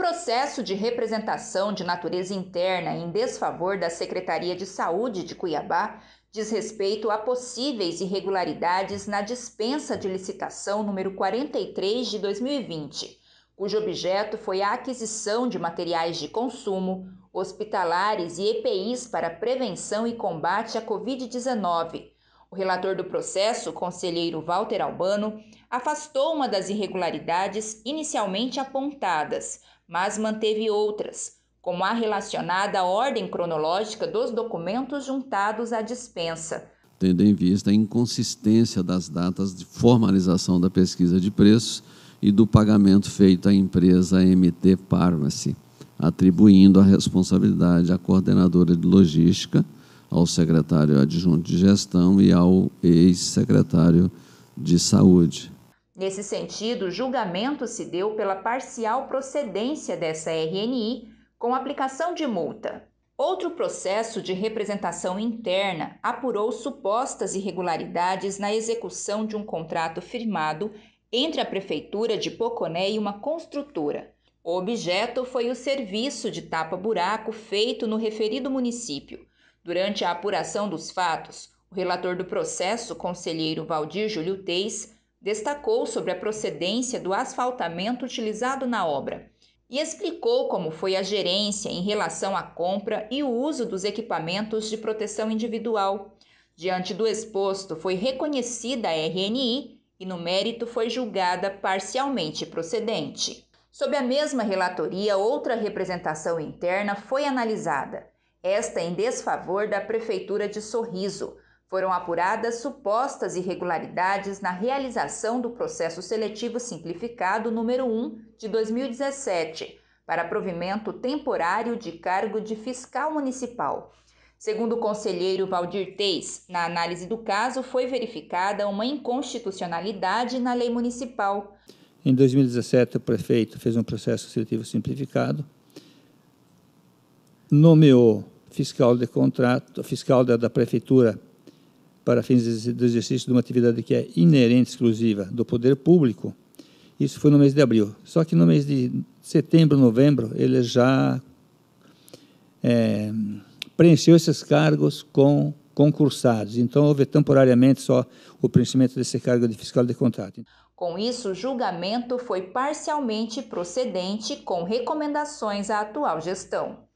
processo de representação de natureza interna em desfavor da Secretaria de Saúde de Cuiabá diz respeito a possíveis irregularidades na dispensa de licitação número 43 de 2020, cujo objeto foi a aquisição de materiais de consumo, hospitalares e EPIs para prevenção e combate à Covid-19. O relator do processo, conselheiro Walter Albano, afastou uma das irregularidades inicialmente apontadas, mas manteve outras, como a relacionada à ordem cronológica dos documentos juntados à dispensa. Tendo em vista a inconsistência das datas de formalização da pesquisa de preços e do pagamento feito à empresa MT Pharmacy, atribuindo a responsabilidade à coordenadora de logística, ao secretário adjunto de gestão e ao ex-secretário de saúde. Nesse sentido, o julgamento se deu pela parcial procedência dessa RNI com aplicação de multa. Outro processo de representação interna apurou supostas irregularidades na execução de um contrato firmado entre a Prefeitura de Poconé e uma construtora. O objeto foi o serviço de tapa-buraco feito no referido município. Durante a apuração dos fatos, o relator do processo, conselheiro Valdir Júlio Teis, Destacou sobre a procedência do asfaltamento utilizado na obra e explicou como foi a gerência em relação à compra e o uso dos equipamentos de proteção individual. Diante do exposto, foi reconhecida a RNI e, no mérito, foi julgada parcialmente procedente. Sob a mesma relatoria, outra representação interna foi analisada, esta em desfavor da Prefeitura de Sorriso, foram apuradas supostas irregularidades na realização do processo seletivo simplificado número 1 de 2017 para provimento temporário de cargo de fiscal municipal. Segundo o conselheiro Valdir Teis, na análise do caso foi verificada uma inconstitucionalidade na lei municipal. Em 2017, o prefeito fez um processo seletivo simplificado, nomeou fiscal de contrato, fiscal da, da prefeitura para fins do exercício de uma atividade que é inerente exclusiva do poder público, isso foi no mês de abril. Só que no mês de setembro, novembro, ele já é, preencheu esses cargos com concursados. Então, houve temporariamente só o preenchimento desse cargo de fiscal de contrato. Com isso, o julgamento foi parcialmente procedente com recomendações à atual gestão.